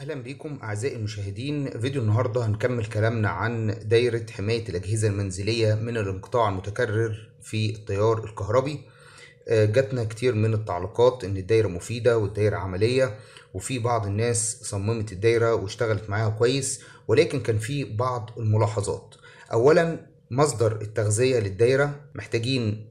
اهلا بيكم اعزائي المشاهدين فيديو النهارده هنكمل كلامنا عن دايره حمايه الاجهزه المنزليه من الانقطاع المتكرر في التيار الكهربي آه، جاتنا كتير من التعليقات ان الدايره مفيده والدايره عمليه وفي بعض الناس صممت الدايره واشتغلت معاها كويس ولكن كان في بعض الملاحظات اولا مصدر التغذية للدايرة محتاجين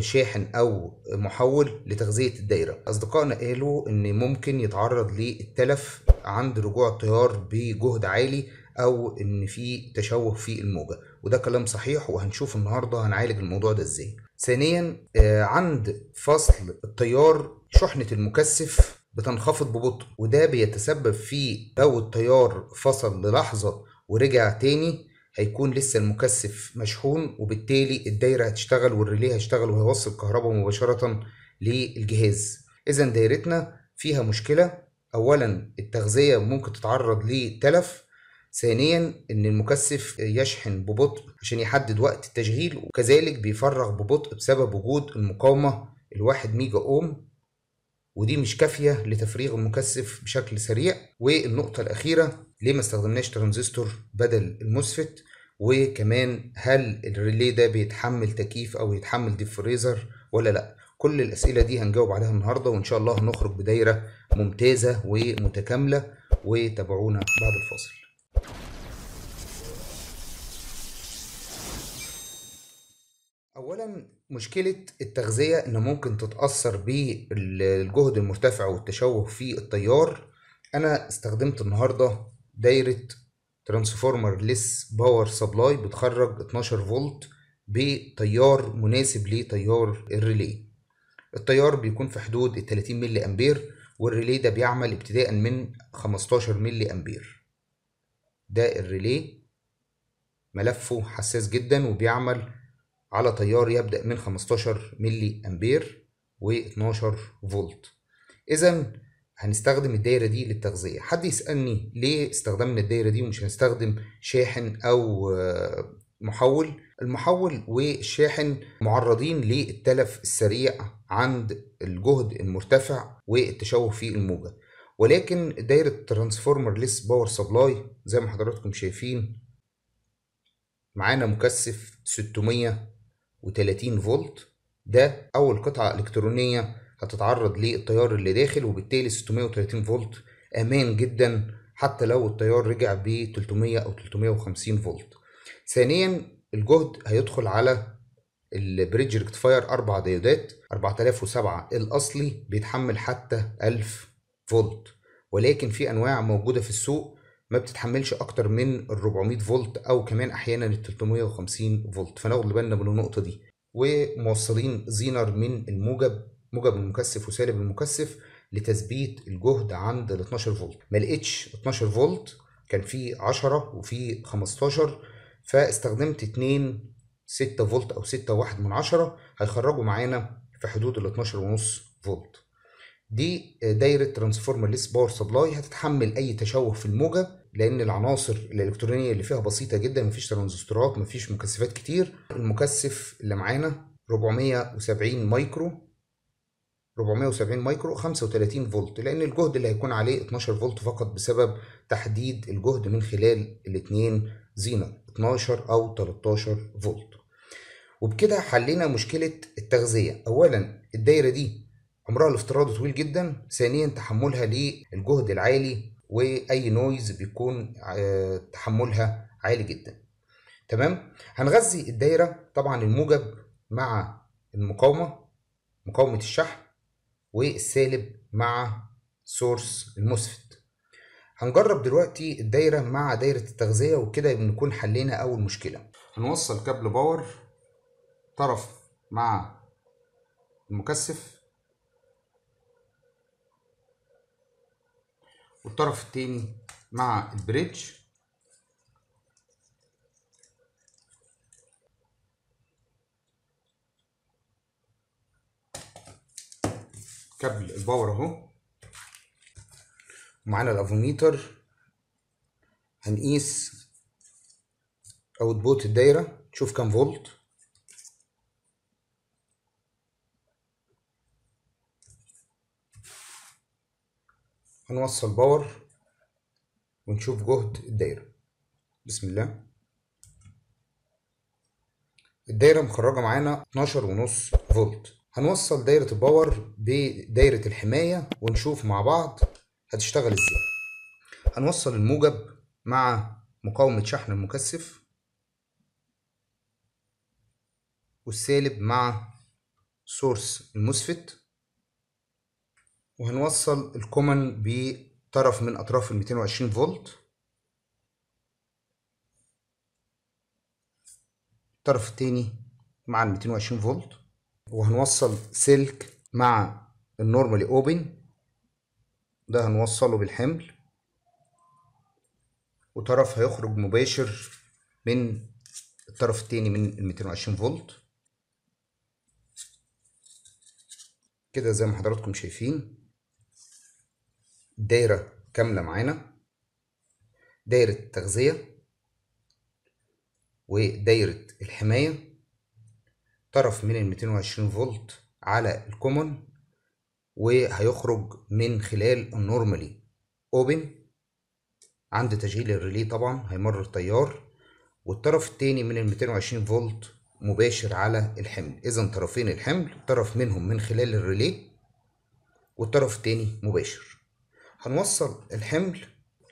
شاحن أو محول لتغذية الدايرة أصدقائنا قالوا إن ممكن يتعرض للتلف عند رجوع التيار بجهد عالي او ان في تشوه في الموجه وده كلام صحيح وهنشوف النهارده هنعالج الموضوع ده ازاي ثانيا آه، عند فصل التيار شحنه المكثف بتنخفض ببطء وده بيتسبب في لو التيار فصل للحظه ورجع تاني هيكون لسه المكثف مشحون وبالتالي الدايره هتشتغل والريلي هيشتغل وهيوصل كهرباء مباشره للجهاز اذا دايرتنا فيها مشكله اولا التغذيه ممكن تتعرض لتلف ثانيا ان المكثف يشحن ببطء عشان يحدد وقت التشغيل وكذلك بيفرغ ببطء بسبب وجود المقاومه الواحد ميجا اوم ودي مش كافيه لتفريغ المكثف بشكل سريع والنقطه الاخيره ليه ما استخدمناش ترانزستور بدل الموسفت وكمان هل الريلي ده بيتحمل تكييف او يتحمل ديفريزر ولا لا كل الاسئله دي هنجاوب عليها النهارده وان شاء الله هنخرج بدايره ممتازه ومتكامله وتابعونا بعد الفاصل اولا مشكله التغذيه ان ممكن تتاثر بالجهد المرتفع والتشوه في التيار انا استخدمت النهارده دايره ترانسفورمر ليس باور سبلاي بتخرج 12 فولت بتيار مناسب لتيار الريلي التيار بيكون في حدود ال 30 ملي امبير والريلي ده بيعمل ابتداء من 15 ملي امبير ده الريلي ملفه حساس جدا وبيعمل على تيار يبدأ من 15 ملي امبير و12 فولت اذا هنستخدم الدايره دي للتغذيه حد يسالني ليه استخدمنا الدايره دي ومش هنستخدم شاحن او محول المحول والشاحن معرضين للتلف السريع عند الجهد المرتفع والتشوه في الموجة ولكن دايرة ترانسفورمر ليس باور سبلاي زي ما حضراتكم شايفين معانا مكثف 630 فولت ده أول قطعة إلكترونية هتتعرض للتيار اللي داخل وبالتالي 630 فولت أمان جدا حتى لو التيار رجع ب 300 أو 350 فولت ثانيا الجهد هيدخل على البريدج ريكتفاير اربع ديودات 4007 الاصلي بيتحمل حتى 1000 فولت ولكن في انواع موجوده في السوق ما بتتحملش اكتر من ال 400 فولت او كمان احيانا ال 350 فولت فناخد بالنا من النقطه دي وموصلين زينر من الموجب موجب المكثف وسالب المكثف لتثبيت الجهد عند ال 12 فولت ما لقيتش 12 فولت كان في 10 وفي 15 فاستخدمت 2 6 فولت او 6 واحد من عشرة هيخرجوا معانا في حدود ال 12 ونص فولت دي دايره ترانسفورمر ليس باور سبلاي هتتحمل اي تشوه في الموجه لان العناصر الالكترونيه اللي فيها بسيطه جدا مفيش ترانزستورات مفيش مكثفات كتير المكثف اللي معانا 470 مايكرو 470 مايكرو 35 فولت لان الجهد اللي هيكون عليه 12 فولت فقط بسبب تحديد الجهد من خلال الاثنين زينر 12 أو 13 فولت وبكده حلينا مشكلة التغذية أولا الدايرة دي عمرها الافتراضي طويل جدا ثانيا تحملها للجهد العالي وأي نويز بيكون آه، تحملها عالي جدا تمام هنغذي الدايرة طبعا الموجب مع المقاومة مقاومة الشحن والسالب مع سورس المسفت هنجرب دلوقتي الدايرة مع دايرة التغذية وكده نكون حلينا أول مشكلة هنوصل كابل باور طرف مع المكثف والطرف التاني مع البريدج كابل الباور اهو معانا الافوميتر هنقيس اوتبوت الدايره تشوف كام فولت هنوصل باور ونشوف جهد الدايره بسم الله الدايره مخرجه معانا 12 ونص فولت هنوصل دايره الباور بدايره الحمايه ونشوف مع بعض هتشتغل ازاي هنوصل الموجب مع مقاومة شحن المكثف والسالب مع سورس المسفت وهنوصل الكومن بطرف من أطراف ال 220 فولت الطرف التاني مع ال 220 فولت وهنوصل سلك مع النورمالي اوبن ده هنوصله بالحمل وطرف هيخرج مباشر من الطرف التاني من ال 220 فولت كده زي ما حضراتكم شايفين الدايرة كاملة معانا دايرة التغذية ودايرة الحماية طرف من ال 220 فولت على الكومون وهيخرج من خلال النورمالي اوبن عند تشغيل الريلي طبعا هيمر التيار والطرف التاني من ال 220 فولت مباشر على الحمل اذا طرفين الحمل طرف منهم من خلال الريلي والطرف التاني مباشر هنوصل الحمل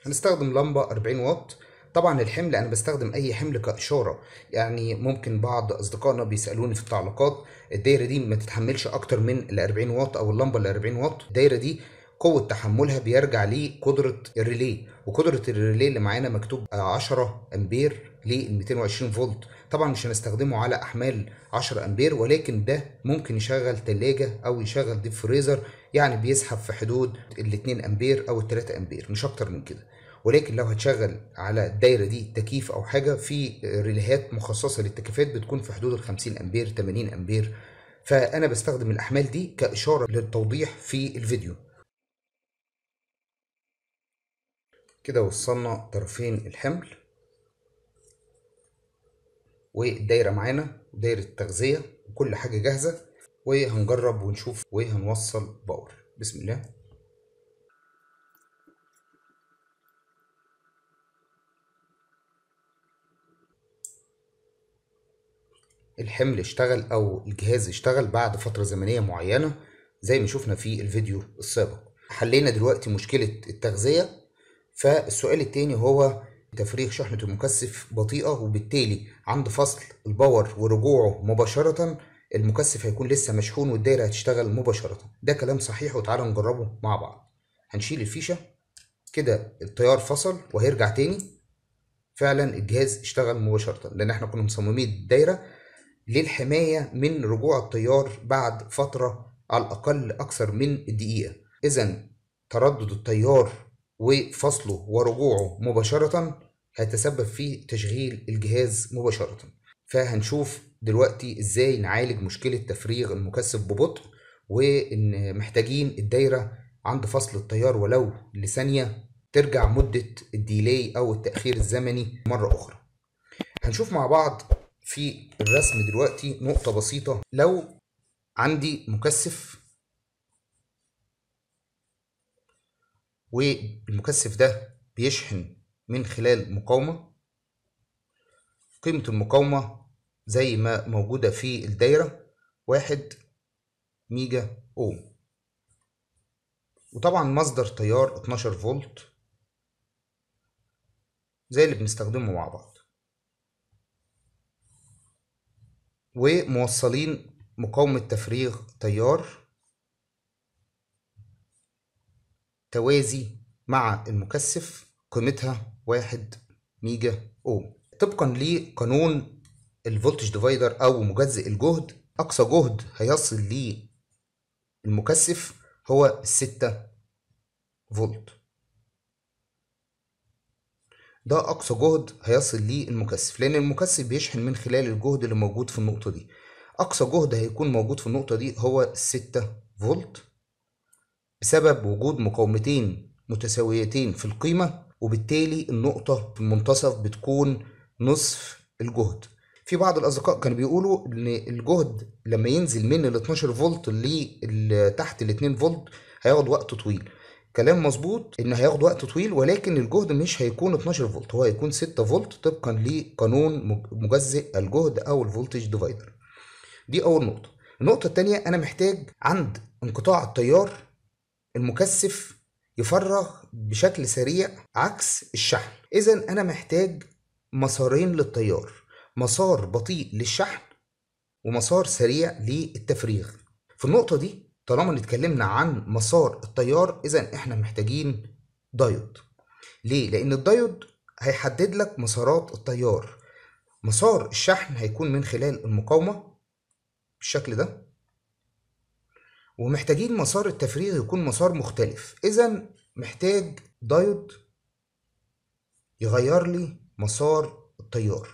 هنستخدم لمبة 40 واط طبعا الحمل انا بستخدم اي حمل كاشاره يعني ممكن بعض اصدقائنا بيسالوني في التعليقات الدايره دي ما تتحملش اكتر من ال 40 واط او اللمبه ال 40 واط الدايره دي قوة تحملها بيرجع لقدرة الريلي وقدرة الريلي اللي معانا مكتوب 10 امبير لل 220 فولت طبعا مش هنستخدمه على احمال 10 امبير ولكن ده ممكن يشغل تلاجة او يشغل ديب فريزر يعني بيسحب في حدود ال 2 امبير او ال 3 امبير مش اكتر من كده ولكن لو هتشغل على الدايره دي تكييف او حاجه في ريليهات مخصصه للتكييفات بتكون في حدود ال 50 امبير 80 امبير فانا بستخدم الاحمال دي كاشاره للتوضيح في الفيديو كده وصلنا طرفين الحمل والدايره معانا ودايره التغذيه وكل حاجه جاهزه وهنجرب ونشوف وهنوصل باور بسم الله الحمل اشتغل او الجهاز اشتغل بعد فتره زمنيه معينه زي ما شفنا في الفيديو السابق حلينا دلوقتي مشكله التغذيه فالسؤال التاني هو تفريغ شحنة المكثف بطيئة وبالتالي عند فصل الباور ورجوعه مباشرة المكثف هيكون لسه مشحون والدايرة هتشتغل مباشرة ده كلام صحيح وتعالى نجربه مع بعض هنشيل الفيشة كده التيار فصل وهيرجع تاني فعلا الجهاز اشتغل مباشرة لأن احنا كنا مصممين الدايرة للحماية من رجوع التيار بعد فترة على الأقل أكثر من دقيقة إذا تردد التيار وفصله ورجوعه مباشرة هيتسبب في تشغيل الجهاز مباشرة فهنشوف دلوقتي ازاي نعالج مشكلة تفريغ المكثف ببطء وان محتاجين الدايرة عند فصل التيار ولو لثانية ترجع مدة الديلي او التأخير الزمني مرة اخرى هنشوف مع بعض في الرسم دلوقتي نقطة بسيطة لو عندي مكثف والمكثف ده بيشحن من خلال مقاومة قيمة المقاومة زي ما موجودة في الدايرة واحد ميجا أوم وطبعا مصدر تيار 12 فولت زي اللي بنستخدمه مع بعض وموصلين مقاومة تفريغ تيار توازي مع المكثف قيمتها واحد ميجا أوم طبقا لقانون الفولتج ديفايدر أو مجزئ الجهد أقصى جهد هيصل للمكثف هو الستة فولت ده أقصى جهد هيصل ليه المكثف لأن المكثف بيشحن من خلال الجهد اللي موجود في النقطة دي أقصى جهد هيكون موجود في النقطة دي هو 6 فولت بسبب وجود مقاومتين متساويتين في القيمة وبالتالي النقطة في المنتصف بتكون نصف الجهد في بعض الأصدقاء كانوا بيقولوا إن الجهد لما ينزل من ال 12 فولت لتحت ال 2 فولت هياخد وقت طويل كلام مظبوط ان هياخد وقت طويل ولكن الجهد مش هيكون 12 فولت هو هيكون 6 فولت طبقا لقانون مجزئ الجهد او الفولتج ديفايدر دي اول نقطه النقطه الثانيه انا محتاج عند انقطاع التيار المكثف يفرغ بشكل سريع عكس الشحن اذا انا محتاج مسارين للتيار مسار بطيء للشحن ومسار سريع للتفريغ في النقطه دي طالما ان اتكلمنا عن مسار التيار اذا احنا محتاجين دايود ليه لان الدايود هيحدد لك مسارات التيار مسار الشحن هيكون من خلال المقاومه بالشكل ده ومحتاجين مسار التفريغ يكون مسار مختلف اذا محتاج دايود يغير لي مسار التيار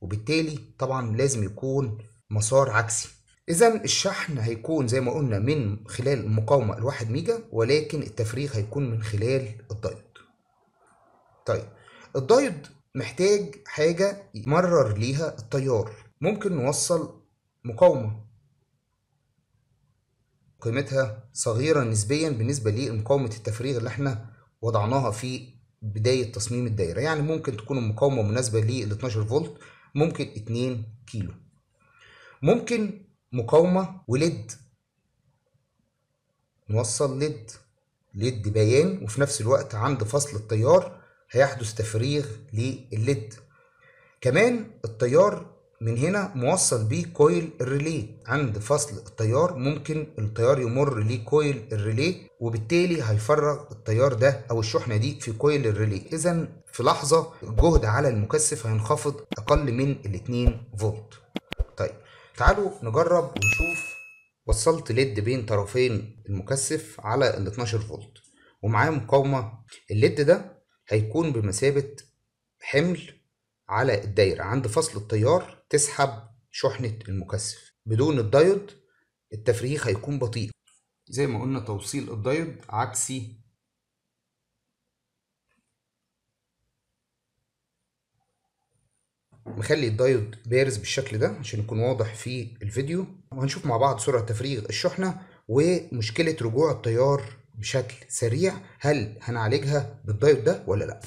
وبالتالي طبعا لازم يكون مسار عكسي إذا الشحن هيكون زي ما قلنا من خلال المقاومة الواحد ميجا ولكن التفريغ هيكون من خلال الدايود طيب الدايود محتاج حاجة يمرر ليها التيار ممكن نوصل مقاومة قيمتها صغيرة نسبيا بالنسبة لمقاومة التفريغ اللي احنا وضعناها في بداية تصميم الدايرة يعني ممكن تكون المقاومة مناسبة لل 12 فولت ممكن 2 كيلو ممكن مقاومة وليد نوصل ليد ليد بيان وفي نفس الوقت عند فصل التيار هيحدث تفريغ للليد كمان التيار من هنا موصل بيه كويل الريلي عند فصل التيار ممكن التيار يمر لكويل الريلي وبالتالي هيفرغ التيار ده او الشحنه دي في كويل الريلي اذا في لحظه الجهد على المكثف هينخفض اقل من 2 فولت تعالوا نجرب ونشوف وصلت ليد e بين طرفين المكثف على ال 12 فولت ومعاه مقاومة الليد e ده هيكون بمثابة حمل على الدايرة عند فصل التيار تسحب شحنة المكثف بدون الدايود التفريغ هيكون بطيء زي ما قلنا توصيل الدايود عكسي مخلي الدايود بارز بالشكل ده عشان يكون واضح في الفيديو وهنشوف مع بعض سرعة تفريغ الشحنة ومشكلة رجوع التيار بشكل سريع هل هنعالجها بالدايود ده ولا لا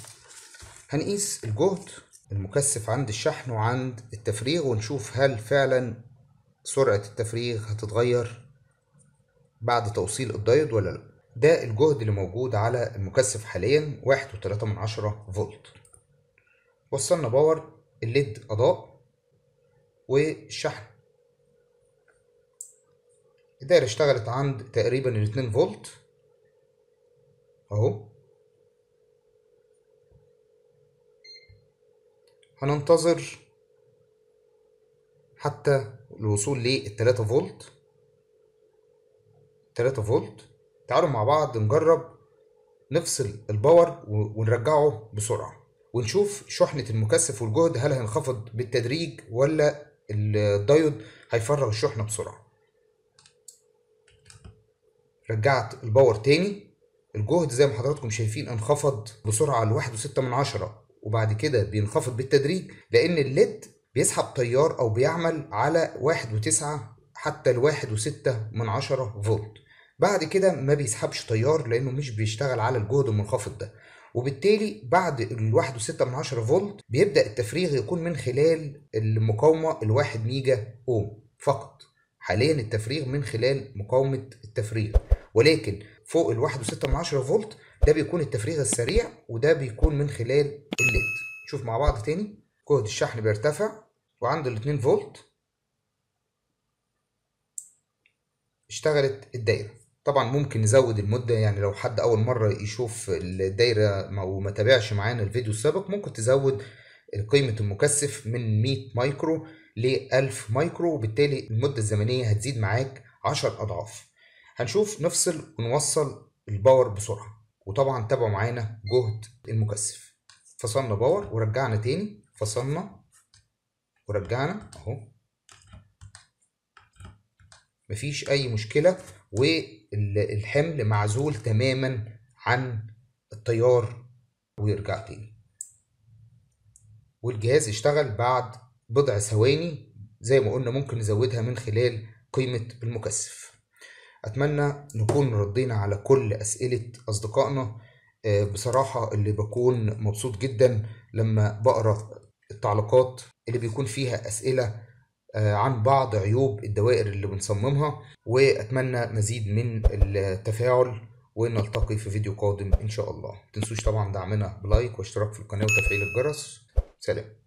هنقيس الجهد المكثف عند الشحن وعند التفريغ ونشوف هل فعلا سرعة التفريغ هتتغير بعد توصيل الدايود ولا لا ده الجهد اللي موجود على المكثف حاليا 1.3 فولت وصلنا باور الليد اضاء والشحن الدايرة اشتغلت عند تقريبا 2 فولت اهو هننتظر حتى الوصول 3 فولت 3 فولت تعالوا مع بعض نجرب نفصل الباور ونرجعه بسرعة ونشوف شحنة المكثف والجهد هل هينخفض بالتدريج ولا الدايود هيفرغ الشحنة بسرعة رجعت الباور تاني الجهد زي ما حضراتكم شايفين انخفض بسرعة لواحد وستة من عشرة وبعد كده بينخفض بالتدريج لأن الليد بيسحب تيار أو بيعمل على واحد وتسعة حتى الواحد وستة من عشرة فولت بعد كده ما بيسحبش تيار لأنه مش بيشتغل على الجهد المنخفض ده وبالتالي بعد ال 1.6 فولت بيبدأ التفريغ يكون من خلال المقاومة الواحد ميجا أوم فقط حاليا التفريغ من خلال مقاومة التفريغ ولكن فوق ال 1.6 فولت ده بيكون التفريغ السريع وده بيكون من خلال الليد نشوف مع بعض تاني جهد الشحن بيرتفع وعند 2 فولت اشتغلت الدايرة طبعا ممكن نزود المدة يعني لو حد أول مرة يشوف الدايرة أو ما تابعش معانا الفيديو السابق ممكن تزود قيمة المكثف من 100 مايكرو ل 1000 مايكرو وبالتالي المدة الزمنية هتزيد معاك 10 أضعاف هنشوف نفصل ونوصل الباور بسرعة وطبعا تابعوا معانا جهد المكثف فصلنا باور ورجعنا تاني فصلنا ورجعنا اهو مفيش أي مشكلة والحمل معزول تماما عن التيار ويرجع تاني والجهاز اشتغل بعد بضع ثواني زي ما قلنا ممكن نزودها من خلال قيمة المكثف أتمنى نكون ردينا على كل أسئلة أصدقائنا آه، بصراحة اللي بكون مبسوط جدا لما بقرأ التعليقات اللي بيكون فيها أسئلة آه، عن بعض عيوب الدوائر اللي بنصممها واتمنى مزيد من التفاعل ونلتقي في فيديو قادم ان شاء الله متنسوش طبعا دعمنا بلايك واشتراك في القناه وتفعيل الجرس سلام